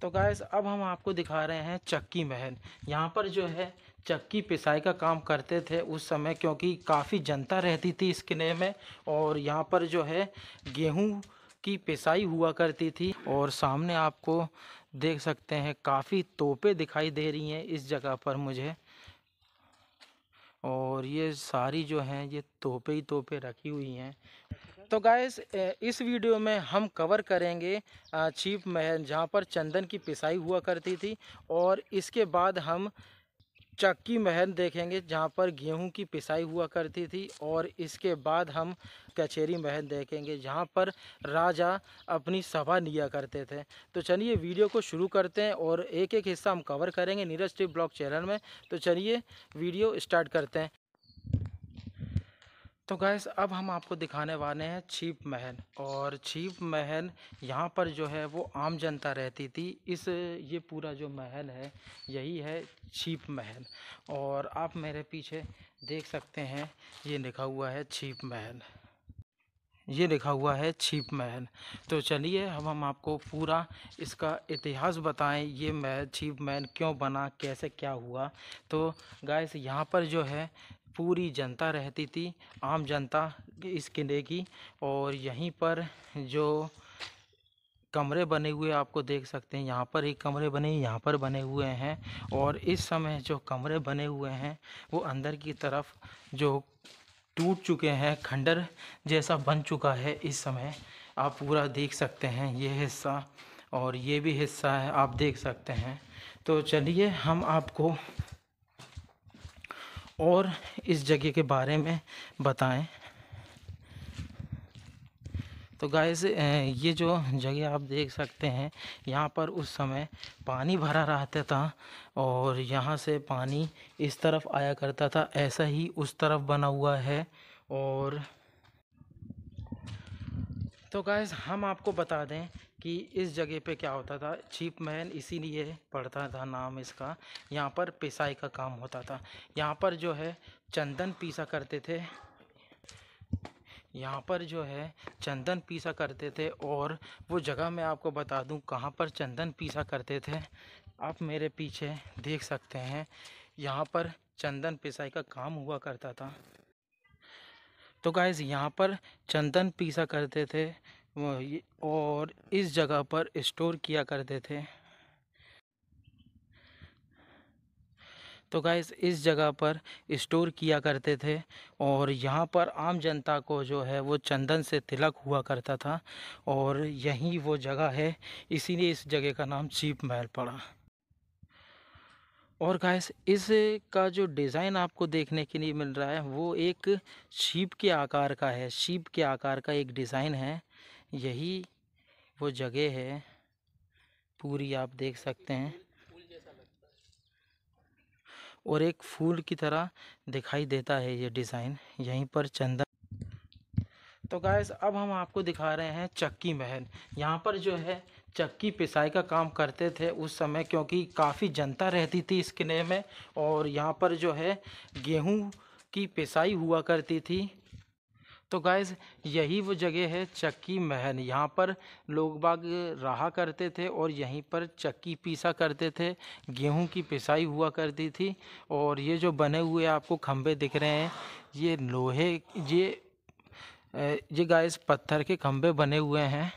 तो गाइस अब हम आपको दिखा रहे हैं चक्की महल यहाँ पर जो है चक्की पिसाई का काम करते थे उस समय क्योंकि काफ़ी जनता रहती थी इस किले में और यहाँ पर जो है गेहूँ की पिसाई हुआ करती थी और सामने आपको देख सकते हैं काफ़ी तोपे दिखाई दे रही हैं इस जगह पर मुझे और ये सारी जो हैं ये तोपे ही तोपे रखी हुई हैं तो गाइस इस वीडियो में हम कवर करेंगे चीप महल जहाँ पर चंदन की पिसाई हुआ करती थी और इसके बाद हम चक्की महल देखेंगे जहाँ पर गेहूं की पिसाई हुआ करती थी और इसके बाद हम कचेरी महल देखेंगे जहाँ पर राजा अपनी सभा लिया करते थे तो चलिए वीडियो को शुरू करते हैं और एक एक हिस्सा हम कवर करेंगे नीरज टिप ब्लॉग चैनल में तो चलिए वीडियो स्टार्ट करते हैं तो गैस अब हम आपको दिखाने वाले हैं छीप महल और छीप महल यहाँ पर जो है वो आम जनता रहती थी इस ये पूरा जो महल है यही है छीप महल और आप मेरे पीछे देख सकते हैं ये लिखा हुआ है छीप महल ये लिखा हुआ है छीप महल तो चलिए हम हम आपको पूरा इसका इतिहास बताएं ये महल छीप महल क्यों बना कैसे क्या हुआ तो गैस यहाँ पर जो है पूरी जनता रहती थी आम जनता इस किले की और यहीं पर जो कमरे बने हुए आपको देख सकते हैं यहाँ पर ही कमरे बने यहाँ पर बने हुए हैं और इस समय जो कमरे बने हुए हैं वो अंदर की तरफ जो टूट चुके हैं खंडर जैसा बन चुका है इस समय आप पूरा देख सकते हैं ये हिस्सा और ये भी हिस्सा है आप देख सकते हैं तो चलिए हम आपको और इस जगह के बारे में बताएं तो गाइस ये जो जगह आप देख सकते हैं यहाँ पर उस समय पानी भरा रहता था और यहाँ से पानी इस तरफ आया करता था ऐसा ही उस तरफ बना हुआ है और तो गाइस हम आपको बता दें कि इस जगह पे क्या होता था चीप मैन इसीलिए पड़ता था नाम इसका यहाँ पर पिसाई का काम होता था यहाँ पर जो है चंदन पीसा करते थे यहाँ पर जो है चंदन पीसा करते थे और वो जगह मैं आपको बता दूँ कहाँ पर चंदन पीसा करते थे आप मेरे पीछे देख सकते हैं यहाँ पर चंदन पिसाई का काम हुआ करता था तो गाइज़ यहाँ पर चंदन पीसा करते थे और इस जगह पर स्टोर किया करते थे तो गाइस इस जगह पर स्टोर किया करते थे और यहाँ पर आम जनता को जो है वो चंदन से तिलक हुआ करता था और यही वो जगह है इसीलिए इस जगह का नाम चीप महल पड़ा और गाइस इसका जो डिज़ाइन आपको देखने के लिए मिल रहा है वो एक शीप के आकार का है शीप के आकार का एक डिज़ाइन है यही वो जगह है पूरी आप देख सकते हैं और एक फूल की तरह दिखाई देता है ये डिज़ाइन यहीं पर चंदन तो गैस अब हम आपको दिखा रहे हैं चक्की महल यहाँ पर जो है चक्की पिसाई का काम करते थे उस समय क्योंकि काफ़ी जनता रहती थी इस किले में और यहाँ पर जो है गेहूँ की पिसाई हुआ करती थी तो गाइज़ यही वो जगह है चक्की महन यहाँ पर लोग बाग रहा करते थे और यहीं पर चक्की पीसा करते थे गेहूं की पिसाई हुआ करती थी और ये जो बने हुए आपको खम्भे दिख रहे हैं ये लोहे ये ये गाइस पत्थर के खम्भे बने हुए हैं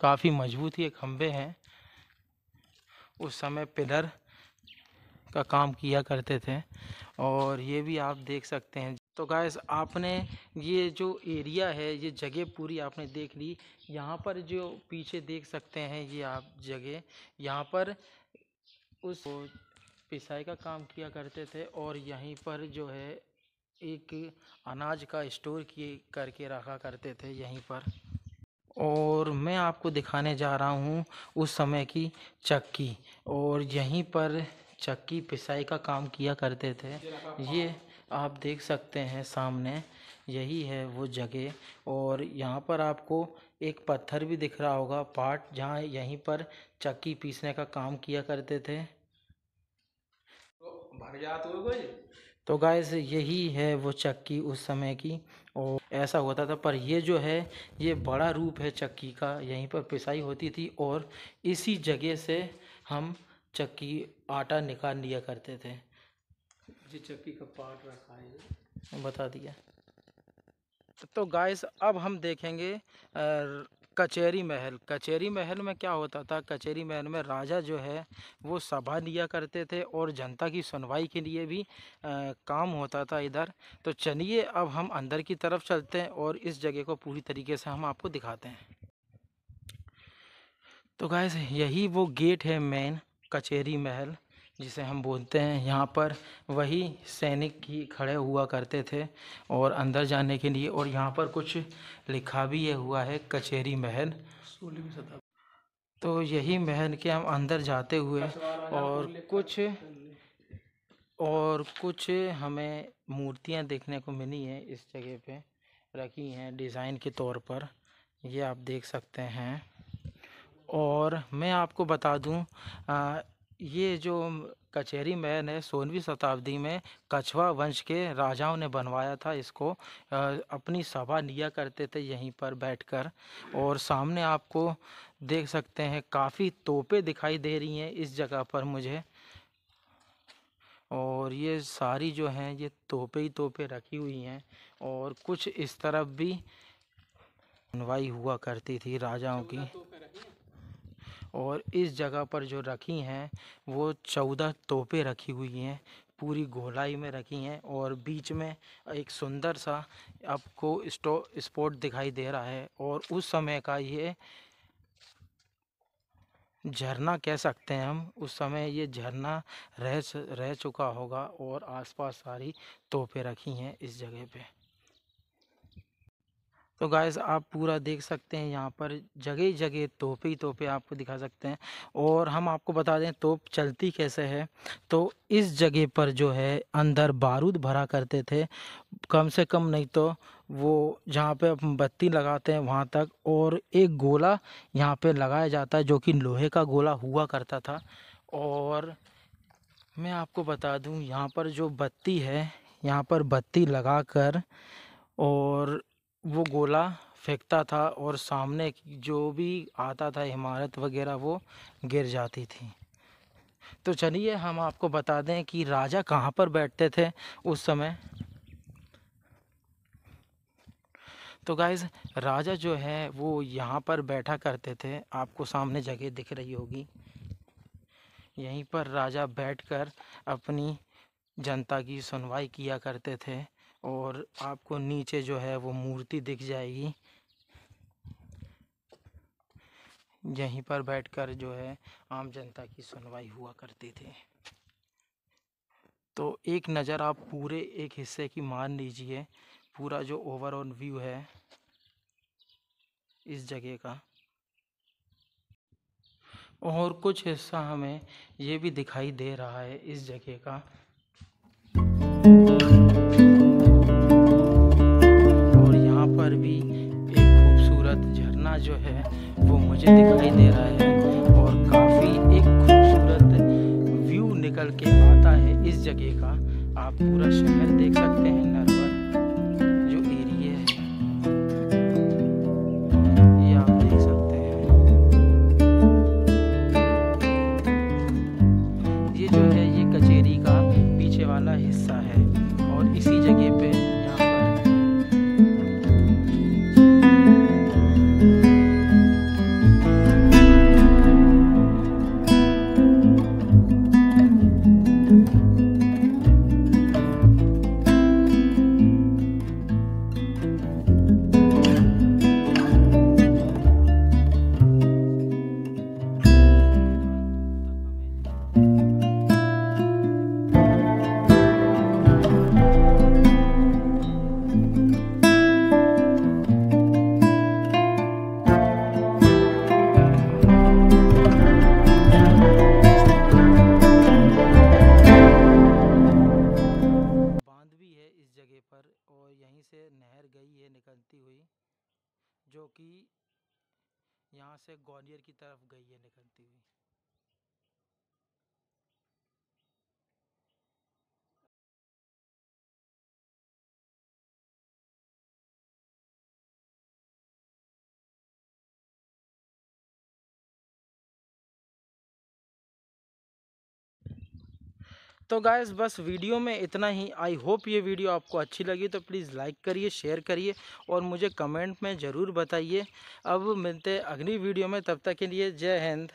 काफ़ी मजबूत ये खम्भे हैं उस समय पिलर का काम किया करते थे और ये भी आप देख सकते हैं तो गाइस आपने ये जो एरिया है ये जगह पूरी आपने देख ली यहाँ पर जो पीछे देख सकते हैं ये आप जगह यहाँ पर उस पिसाई का काम किया करते थे और यहीं पर जो है एक अनाज का स्टोर किए करके रखा करते थे यहीं पर और मैं आपको दिखाने जा रहा हूँ उस समय की चक्की और यहीं पर चक्की पिसाई का काम किया करते थे ये आप देख सकते हैं सामने यही है वो जगह और यहाँ पर आपको एक पत्थर भी दिख रहा होगा पार्ट जहाँ यहीं पर चक्की पीसने का काम किया करते थे तो गाय तो यही है वो चक्की उस समय की और ऐसा होता था पर ये जो है ये बड़ा रूप है चक्की का यहीं पर पिसाई होती थी और इसी जगह से हम चक्की आटा निकाल लिया करते थे ये चक्की का पार्ट रखा है बता दिया तो गाइस अब हम देखेंगे कचहरी महल कचहरी महल में क्या होता था कचहरी महल में राजा जो है वो सभा लिया करते थे और जनता की सुनवाई के लिए भी आ, काम होता था इधर तो चलिए अब हम अंदर की तरफ चलते हैं और इस जगह को पूरी तरीके से हम आपको दिखाते हैं तो गाइस यही वो गेट है मेन कचहरी महल जिसे हम बोलते हैं यहाँ पर वही सैनिक ही खड़े हुआ करते थे और अंदर जाने के लिए और यहाँ पर कुछ लिखा भी यह हुआ है कचहरी महल तो यही महल के हम अंदर जाते हुए और कुछ और कुछ हमें मूर्तियाँ देखने को मिली हैं इस जगह पे रखी हैं डिज़ाइन के तौर पर ये आप देख सकते हैं और मैं आपको बता दूं आ, ये जो कचहरी महल है सोलहवीं शताब्दी में कछवा वंश के राजाओं ने बनवाया था इसको अपनी सभा लिया करते थे यहीं पर बैठकर और सामने आपको देख सकते हैं काफ़ी तोपे दिखाई दे रही हैं इस जगह पर मुझे और ये सारी जो हैं ये तोपे ही तोपे रखी हुई हैं और कुछ इस तरफ भी सुनवाई हुआ करती थी राजाओं की और इस जगह पर जो रखी हैं वो चौदह तोपें रखी हुई हैं पूरी गोलाई में रखी हैं और बीच में एक सुंदर सा आपको स्टो स्पॉट दिखाई दे रहा है और उस समय का ये झरना कह सकते हैं हम उस समय ये झरना रह रह चुका होगा और आसपास सारी तोपें रखी हैं इस जगह पे तो गाय आप पूरा देख सकते हैं यहाँ पर जगह जगह तोपे ही तोपे आपको दिखा सकते हैं और हम आपको बता दें तोप चलती कैसे है तो इस जगह पर जो है अंदर बारूद भरा करते थे कम से कम नहीं तो वो जहाँ पे बत्ती लगाते हैं वहाँ तक और एक गोला यहाँ पे लगाया जाता है जो कि लोहे का गोला हुआ करता था और मैं आपको बता दूँ यहाँ पर जो बत्ती है यहाँ पर बत्ती लगा कर और वो गोला फेंकता था और सामने जो भी आता था इमारत वगैरह वो गिर जाती थी तो चलिए हम आपको बता दें कि राजा कहाँ पर बैठते थे उस समय तो गाइज राजा जो है वो यहाँ पर बैठा करते थे आपको सामने जगह दिख रही होगी यहीं पर राजा बैठकर अपनी जनता की सुनवाई किया करते थे और आपको नीचे जो है वो मूर्ति दिख जाएगी यहीं पर बैठकर जो है आम जनता की सुनवाई हुआ करती थी तो एक नज़र आप पूरे एक हिस्से की मान लीजिए पूरा जो ओवरऑल व्यू है इस जगह का और कुछ हिस्सा हमें ये भी दिखाई दे रहा है इस जगह का निकलती हुई जो कि यहाँ से ग्वालियर की तरफ गई है निकलती हुई तो गायस बस वीडियो में इतना ही आई होप ये वीडियो आपको अच्छी लगी तो प्लीज़ लाइक करिए शेयर करिए और मुझे कमेंट में ज़रूर बताइए अब मिलते अगली वीडियो में तब तक के लिए जय हिंद